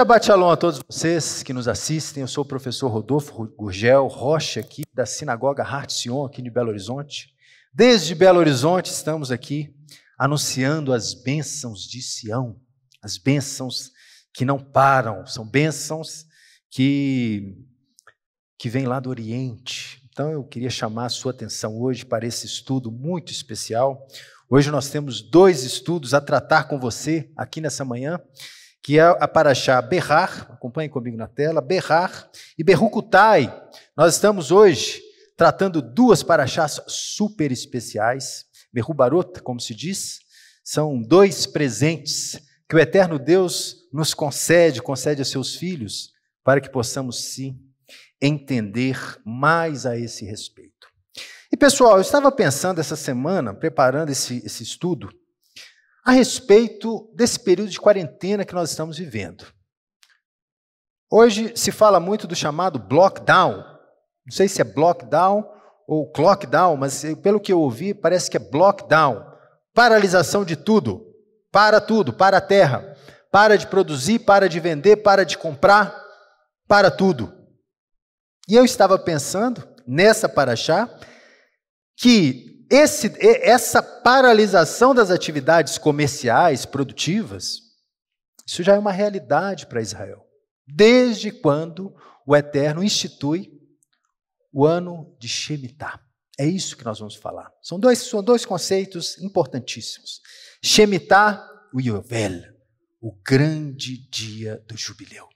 Shabbat Shalom a todos vocês que nos assistem. Eu sou o professor Rodolfo Gurgel Rocha, aqui da Sinagoga Hart Sion, aqui de Belo Horizonte. Desde Belo Horizonte estamos aqui anunciando as bênçãos de Sião, as bênçãos que não param, são bênçãos que, que vêm lá do Oriente. Então eu queria chamar a sua atenção hoje para esse estudo muito especial. Hoje nós temos dois estudos a tratar com você aqui nessa manhã que é a Paraxá Berrar, acompanhe comigo na tela, Berrar e Berrucutai. Nós estamos hoje tratando duas Paraxás super especiais, berrubarota, como se diz, são dois presentes que o eterno Deus nos concede, concede a seus filhos, para que possamos se entender mais a esse respeito. E pessoal, eu estava pensando essa semana, preparando esse, esse estudo, a respeito desse período de quarentena que nós estamos vivendo. Hoje se fala muito do chamado blockdown. Não sei se é blockdown ou clockdown, mas pelo que eu ouvi, parece que é blockdown. Paralisação de tudo. Para tudo, para a terra. Para de produzir, para de vender, para de comprar, para tudo. E eu estava pensando nessa paraxá que esse, essa paralisação das atividades comerciais, produtivas, isso já é uma realidade para Israel. Desde quando o Eterno institui o ano de Shemitah. É isso que nós vamos falar. São dois, são dois conceitos importantíssimos. Shemitah, o Yovel, o grande dia do jubileu.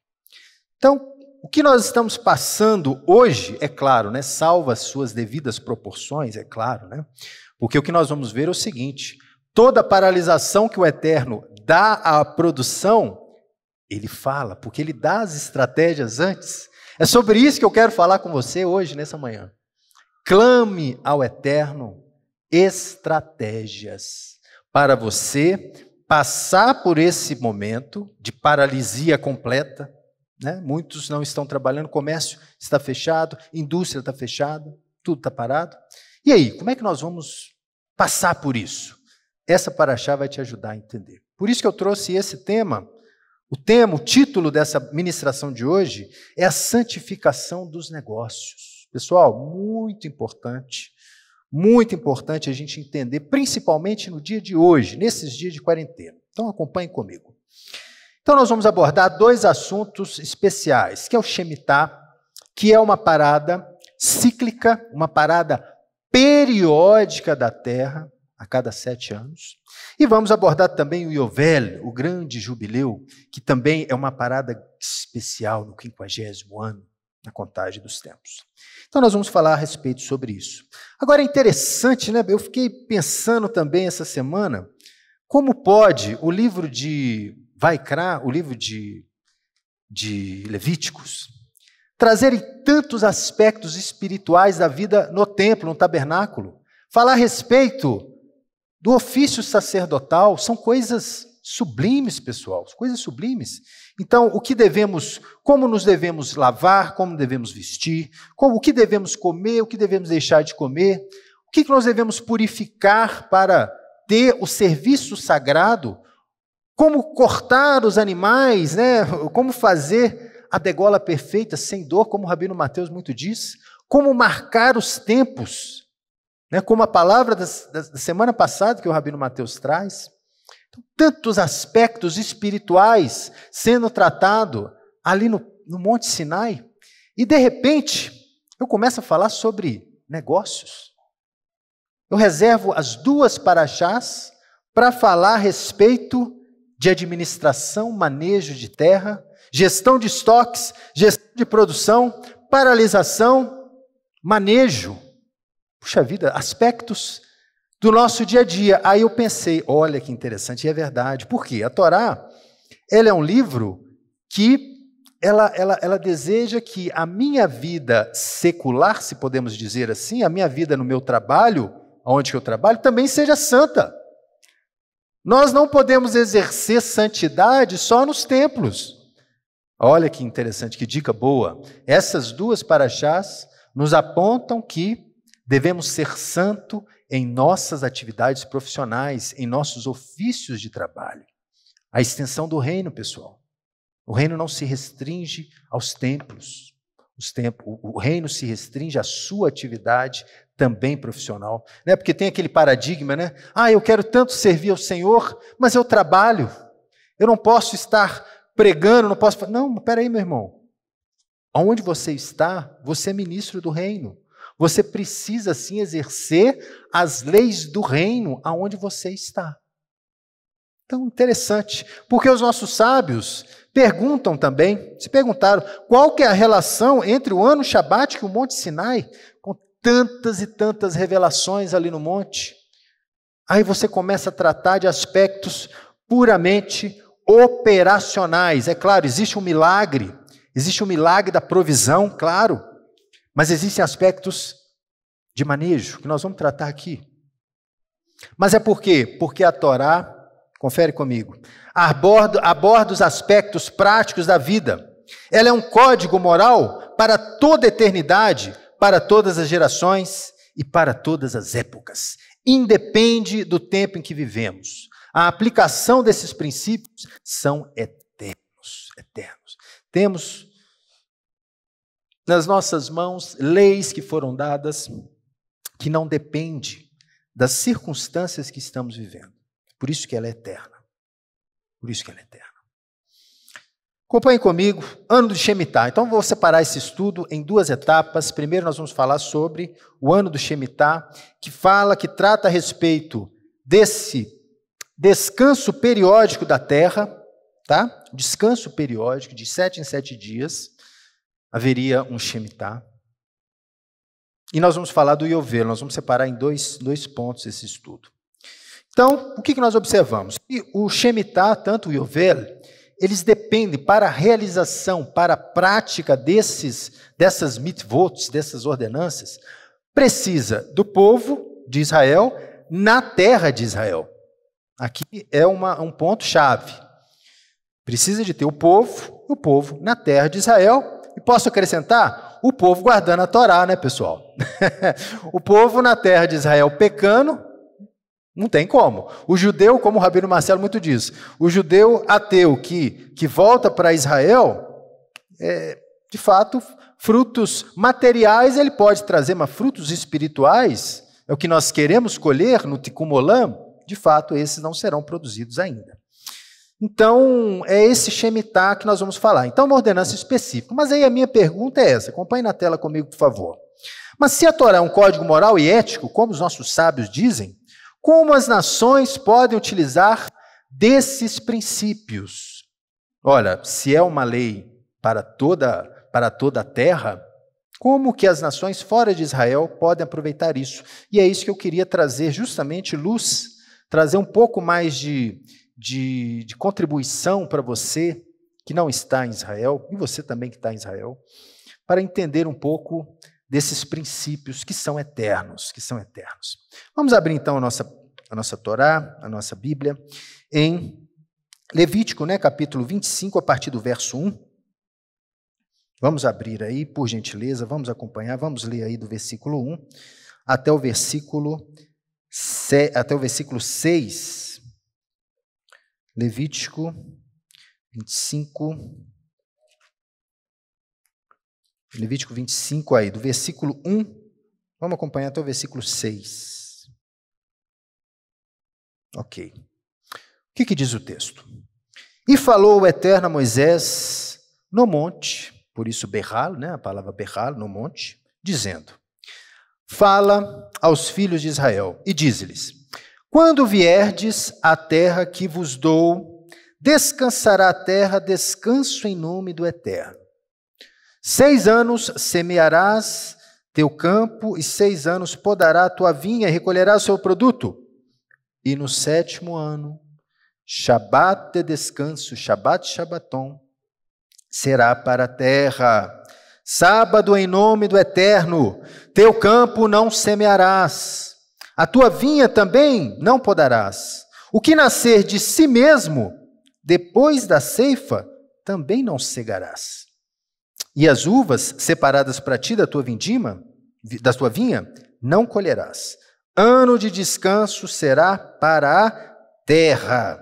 Então, o que nós estamos passando hoje, é claro, né, salva as suas devidas proporções, é claro, né? Porque o que nós vamos ver é o seguinte: toda paralisação que o Eterno dá à produção, ele fala, porque ele dá as estratégias antes. É sobre isso que eu quero falar com você hoje, nessa manhã. Clame ao Eterno estratégias para você passar por esse momento de paralisia completa né? Muitos não estão trabalhando, comércio está fechado, indústria está fechada, tudo está parado. E aí, como é que nós vamos passar por isso? Essa paraxá vai te ajudar a entender. Por isso que eu trouxe esse tema. O tema, o título dessa ministração de hoje é a santificação dos negócios. Pessoal, muito importante, muito importante a gente entender, principalmente no dia de hoje, nesses dias de quarentena. Então acompanhe comigo. Então, nós vamos abordar dois assuntos especiais, que é o Shemitah, que é uma parada cíclica, uma parada periódica da Terra, a cada sete anos. E vamos abordar também o Yovel, o grande jubileu, que também é uma parada especial no quinquagésimo ano, na contagem dos tempos. Então, nós vamos falar a respeito sobre isso. Agora, é interessante, né? Eu fiquei pensando também essa semana como pode o livro de Vaikra, o livro de, de Levíticos, trazerem tantos aspectos espirituais da vida no templo, no tabernáculo, falar a respeito do ofício sacerdotal, são coisas sublimes, pessoal, coisas sublimes. Então, o que devemos, como nos devemos lavar, como devemos vestir, como, o que devemos comer, o que devemos deixar de comer, o que, que nós devemos purificar para ter o serviço sagrado, como cortar os animais, né? como fazer a degola perfeita sem dor, como o Rabino Mateus muito diz, como marcar os tempos, né? como a palavra da, da semana passada que o Rabino Mateus traz. Então, tantos aspectos espirituais sendo tratado ali no, no Monte Sinai, e de repente eu começo a falar sobre negócios. Eu reservo as duas paraxás para falar a respeito de administração, manejo de terra, gestão de estoques, gestão de produção, paralisação, manejo. Puxa vida, aspectos do nosso dia a dia. Aí eu pensei, olha que interessante, e é verdade. Por quê? A Torá, ela é um livro que ela, ela, ela deseja que a minha vida secular, se podemos dizer assim, a minha vida no meu trabalho, onde eu trabalho, também seja santa. Nós não podemos exercer santidade só nos templos. Olha que interessante, que dica boa. Essas duas paraxás nos apontam que devemos ser santo em nossas atividades profissionais, em nossos ofícios de trabalho. A extensão do reino, pessoal. O reino não se restringe aos templos os tempos, o reino se restringe à sua atividade também profissional, né? Porque tem aquele paradigma, né? Ah, eu quero tanto servir ao Senhor, mas eu trabalho. Eu não posso estar pregando, não posso. Não, peraí, meu irmão. Onde você está, você é ministro do reino. Você precisa sim exercer as leis do reino aonde você está. Então, interessante, porque os nossos sábios Perguntam também, se perguntaram, qual que é a relação entre o ano sabático e o Monte Sinai, com tantas e tantas revelações ali no monte? Aí você começa a tratar de aspectos puramente operacionais. É claro, existe um milagre, existe um milagre da provisão, claro, mas existem aspectos de manejo que nós vamos tratar aqui. Mas é por quê? Porque a Torá Confere comigo. Aborda, aborda os aspectos práticos da vida. Ela é um código moral para toda a eternidade, para todas as gerações e para todas as épocas. Independe do tempo em que vivemos. A aplicação desses princípios são eternos, eternos. Temos nas nossas mãos leis que foram dadas que não depende das circunstâncias que estamos vivendo. Por isso que ela é eterna. Por isso que ela é eterna. Acompanhe comigo, ano do Shemitah. Então, vou separar esse estudo em duas etapas. Primeiro, nós vamos falar sobre o ano do Shemitah, que fala, que trata a respeito desse descanso periódico da terra, tá? Descanso periódico, de sete em sete dias, haveria um Shemitah. E nós vamos falar do Yovel. nós vamos separar em dois, dois pontos esse estudo. Então, o que nós observamos? Que o Shemitah, tanto o Yovel, eles dependem para a realização, para a prática desses, dessas mitvots, dessas ordenanças, precisa do povo de Israel na terra de Israel. Aqui é uma, um ponto-chave. Precisa de ter o povo, o povo na terra de Israel. E posso acrescentar? O povo guardando a Torá, né, pessoal? o povo na terra de Israel pecando, não tem como. O judeu, como o Rabino Marcelo muito diz, o judeu ateu que, que volta para Israel, é, de fato, frutos materiais ele pode trazer, mas frutos espirituais, é o que nós queremos colher no Tikkun Olam, de fato, esses não serão produzidos ainda. Então, é esse Shemitah que nós vamos falar. Então, uma ordenança específica. Mas aí a minha pergunta é essa, acompanhe na tela comigo, por favor. Mas se a Torá é um código moral e ético, como os nossos sábios dizem, como as nações podem utilizar desses princípios? Olha, se é uma lei para toda para toda a terra, como que as nações fora de Israel podem aproveitar isso? E é isso que eu queria trazer justamente luz, trazer um pouco mais de, de, de contribuição para você que não está em Israel, e você também que está em Israel, para entender um pouco desses princípios que são eternos, que são eternos. Vamos abrir então a nossa, a nossa Torá, a nossa Bíblia, em Levítico, né, capítulo 25, a partir do verso 1. Vamos abrir aí, por gentileza, vamos acompanhar, vamos ler aí do versículo 1 até o versículo, se, até o versículo 6. Levítico 25, Levítico 25 aí, do versículo 1, vamos acompanhar até o versículo 6. Ok. O que, que diz o texto? E falou o Eterno a Moisés no monte, por isso berralo, né? a palavra berralo, no monte, dizendo: Fala aos filhos de Israel e diz-lhes: Quando vierdes à terra que vos dou, descansará a terra descanso em nome do Eterno Seis anos semearás teu campo, e seis anos podará a tua vinha e recolherá o seu produto. E no sétimo ano, Shabat de descanso, Shabat Shabaton, será para a terra. Sábado em nome do Eterno, teu campo não semearás, a tua vinha também não podarás. O que nascer de si mesmo, depois da ceifa, também não cegarás e as uvas separadas para ti da tua vindima, da tua vinha, não colherás. Ano de descanso será para a terra.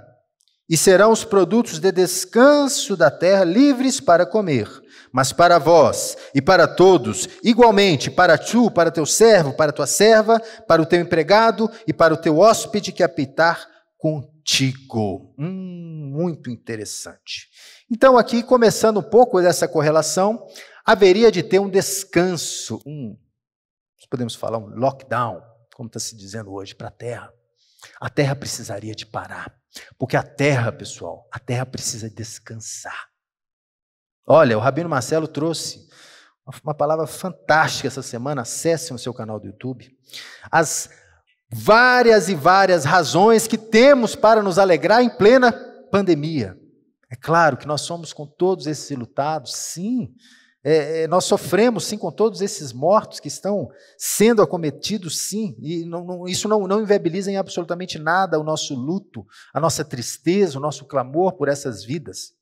E serão os produtos de descanso da terra livres para comer. Mas para vós e para todos, igualmente, para tu, para teu servo, para tua serva, para o teu empregado e para o teu hóspede que apitar contigo. Hum, muito interessante. Então, aqui, começando um pouco dessa correlação, haveria de ter um descanso, um, podemos falar, um lockdown, como está se dizendo hoje, para a terra. A terra precisaria de parar. Porque a terra, pessoal, a terra precisa descansar. Olha, o Rabino Marcelo trouxe uma palavra fantástica essa semana. Acessem o seu canal do YouTube. As várias e várias razões que temos para nos alegrar em plena pandemia. É claro que nós somos com todos esses ilutados, sim. É, é, nós sofremos, sim, com todos esses mortos que estão sendo acometidos, sim. E não, não, isso não, não inviabiliza em absolutamente nada o nosso luto, a nossa tristeza, o nosso clamor por essas vidas.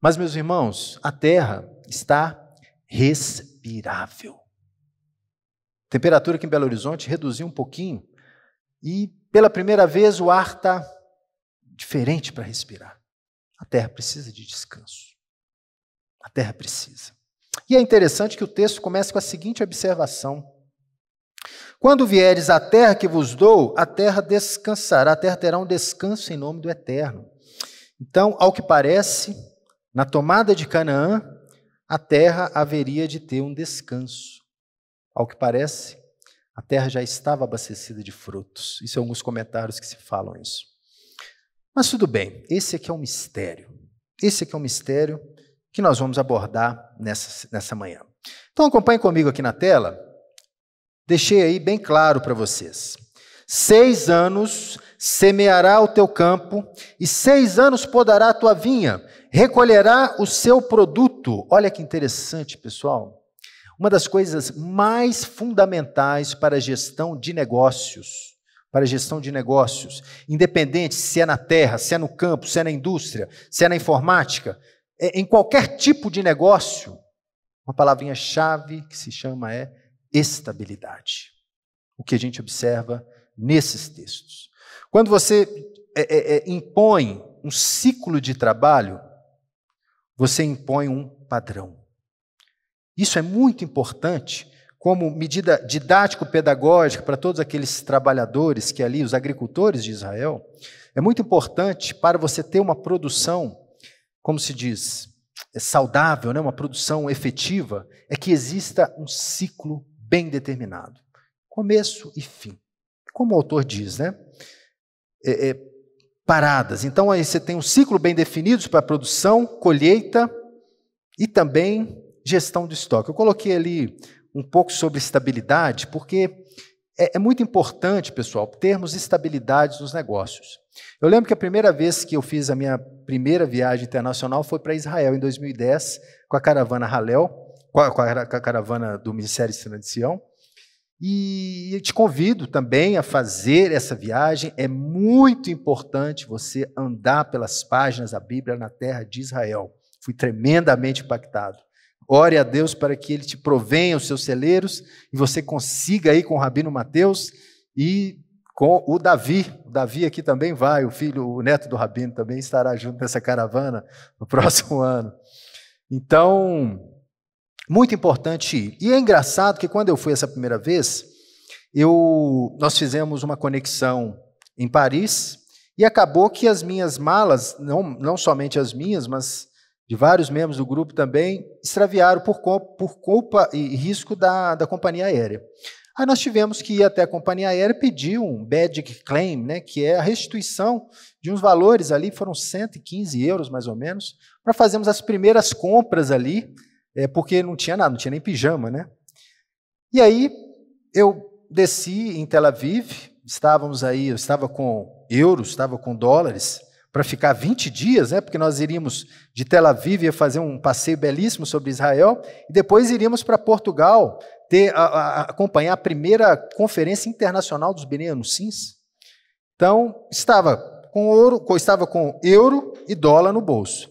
Mas, meus irmãos, a terra está respirável. A temperatura aqui em Belo Horizonte reduziu um pouquinho e, pela primeira vez, o ar está diferente para respirar. A terra precisa de descanso. A terra precisa. E é interessante que o texto comece com a seguinte observação: Quando vieres à terra que vos dou, a terra descansará, a terra terá um descanso em nome do Eterno. Então, ao que parece, na tomada de Canaã, a terra haveria de ter um descanso. Ao que parece, a terra já estava abastecida de frutos. Isso são é alguns comentários que se falam isso. Mas tudo bem, esse aqui é um mistério. Esse aqui é um mistério que nós vamos abordar nessa, nessa manhã. Então acompanhe comigo aqui na tela. Deixei aí bem claro para vocês. Seis anos semeará o teu campo, e seis anos podará a tua vinha, recolherá o seu produto. Olha que interessante, pessoal. Uma das coisas mais fundamentais para a gestão de negócios para gestão de negócios, independente se é na terra, se é no campo, se é na indústria, se é na informática, é, em qualquer tipo de negócio, uma palavrinha-chave que se chama é estabilidade. O que a gente observa nesses textos. Quando você é, é, é impõe um ciclo de trabalho, você impõe um padrão. Isso é muito importante como medida didático-pedagógica para todos aqueles trabalhadores que ali, os agricultores de Israel, é muito importante para você ter uma produção, como se diz, é saudável, né? uma produção efetiva, é que exista um ciclo bem determinado começo e fim. Como o autor diz, né? É, é, paradas. Então aí você tem um ciclo bem definido para produção, colheita e também gestão do estoque. Eu coloquei ali um pouco sobre estabilidade, porque é, é muito importante, pessoal, termos estabilidade nos negócios. Eu lembro que a primeira vez que eu fiz a minha primeira viagem internacional foi para Israel, em 2010, com a caravana Halel, com a, com a, com a caravana do Ministério de Sião. E eu te convido também a fazer essa viagem. É muito importante você andar pelas páginas da Bíblia na terra de Israel. Fui tremendamente impactado. Ore a Deus para que ele te provenha os seus celeiros e você consiga ir com o Rabino Mateus e com o Davi. O Davi aqui também vai, o filho, o neto do Rabino também estará junto nessa caravana no próximo ano. Então, muito importante ir. E é engraçado que quando eu fui essa primeira vez, eu, nós fizemos uma conexão em Paris e acabou que as minhas malas, não, não somente as minhas, mas de vários membros do grupo também extraviaram por, por culpa e risco da, da companhia aérea. Aí nós tivemos que ir até a companhia aérea pedir um bad claim, né, que é a restituição de uns valores ali, foram 115 euros mais ou menos, para fazermos as primeiras compras ali, é, porque não tinha nada, não tinha nem pijama. Né? E aí eu desci em Tel Aviv, estávamos aí, eu estava com euros, estava com dólares, para ficar 20 dias, né? porque nós iríamos de Tel Aviv ia fazer um passeio belíssimo sobre Israel, e depois iríamos para Portugal ter, a, a, acompanhar a primeira conferência internacional dos Beneanucins. Então, estava com ouro, estava com euro e dólar no bolso.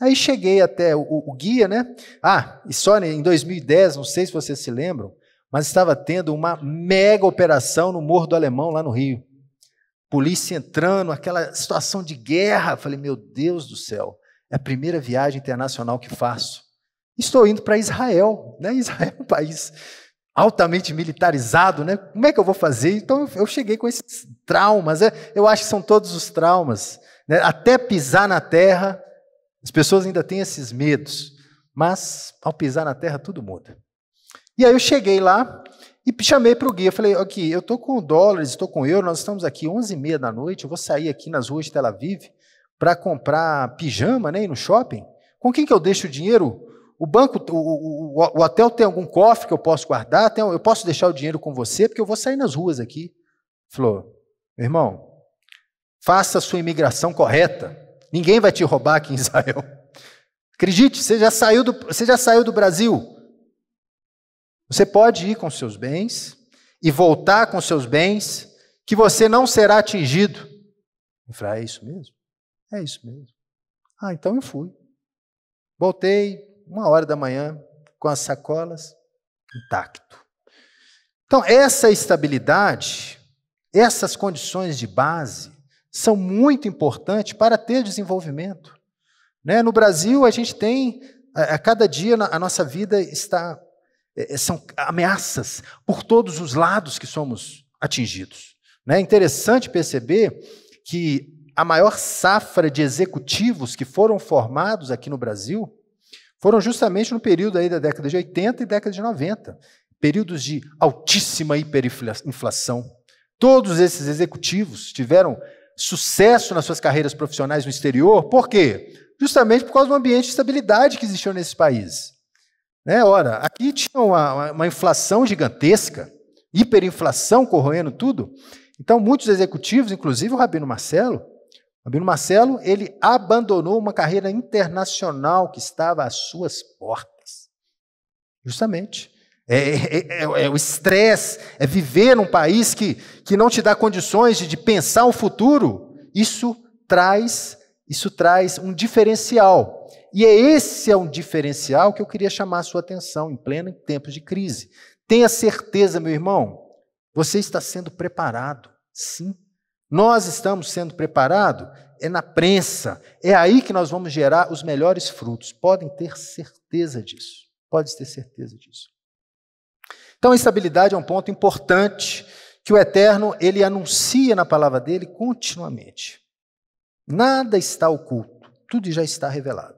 Aí cheguei até o, o, o guia, né? Ah, e só em 2010, não sei se vocês se lembram, mas estava tendo uma mega operação no Morro do Alemão, lá no Rio polícia entrando, aquela situação de guerra. Falei, meu Deus do céu, é a primeira viagem internacional que faço. Estou indo para Israel, né? Israel é um país altamente militarizado, né? Como é que eu vou fazer? Então eu cheguei com esses traumas. Né? Eu acho que são todos os traumas. Né? Até pisar na terra, as pessoas ainda têm esses medos. Mas ao pisar na terra, tudo muda. E aí eu cheguei lá e chamei para o guia, falei, aqui, eu estou com dólares, estou com euro, nós estamos aqui 11h30 da noite, eu vou sair aqui nas ruas de Tel Aviv para comprar pijama né, no shopping. Com quem que eu deixo o dinheiro? O banco, o, o, o, hotel tem algum cofre que eu posso guardar? Tem, eu posso deixar o dinheiro com você, porque eu vou sair nas ruas aqui. Falou, meu irmão, faça a sua imigração correta. Ninguém vai te roubar aqui em Israel. Acredite, você já saiu do, você já saiu do Brasil. Você pode ir com seus bens e voltar com seus bens, que você não será atingido. falei, é isso mesmo? É isso mesmo. Ah, então eu fui. Voltei uma hora da manhã com as sacolas intacto. Então, essa estabilidade, essas condições de base são muito importantes para ter desenvolvimento. Né? No Brasil, a gente tem, a, a cada dia, a nossa vida está é, é, são ameaças por todos os lados que somos atingidos. Né? É interessante perceber que a maior safra de executivos que foram formados aqui no Brasil foram justamente no período aí da década de 80 e década de 90, períodos de altíssima hiperinflação. Todos esses executivos tiveram sucesso nas suas carreiras profissionais no exterior, por quê? Justamente por causa do ambiente de estabilidade que existiu nesses países. Né? Ora, aqui tinha uma, uma inflação gigantesca, hiperinflação corroendo tudo. Então, muitos executivos, inclusive o Rabino Marcelo, Rabino Marcelo, ele abandonou uma carreira internacional que estava às suas portas. Justamente. É, é, é, é o estresse, é viver num país que, que não te dá condições de, de pensar o futuro. Isso traz isso traz um diferencial. E é esse é um diferencial que eu queria chamar a sua atenção em pleno tempos de crise. Tenha certeza, meu irmão, você está sendo preparado. Sim. Nós estamos sendo preparados é na prensa. É aí que nós vamos gerar os melhores frutos. Podem ter certeza disso. Pode ter certeza disso. Então, a estabilidade é um ponto importante que o Eterno ele anuncia na palavra dele continuamente. Nada está oculto, tudo já está revelado.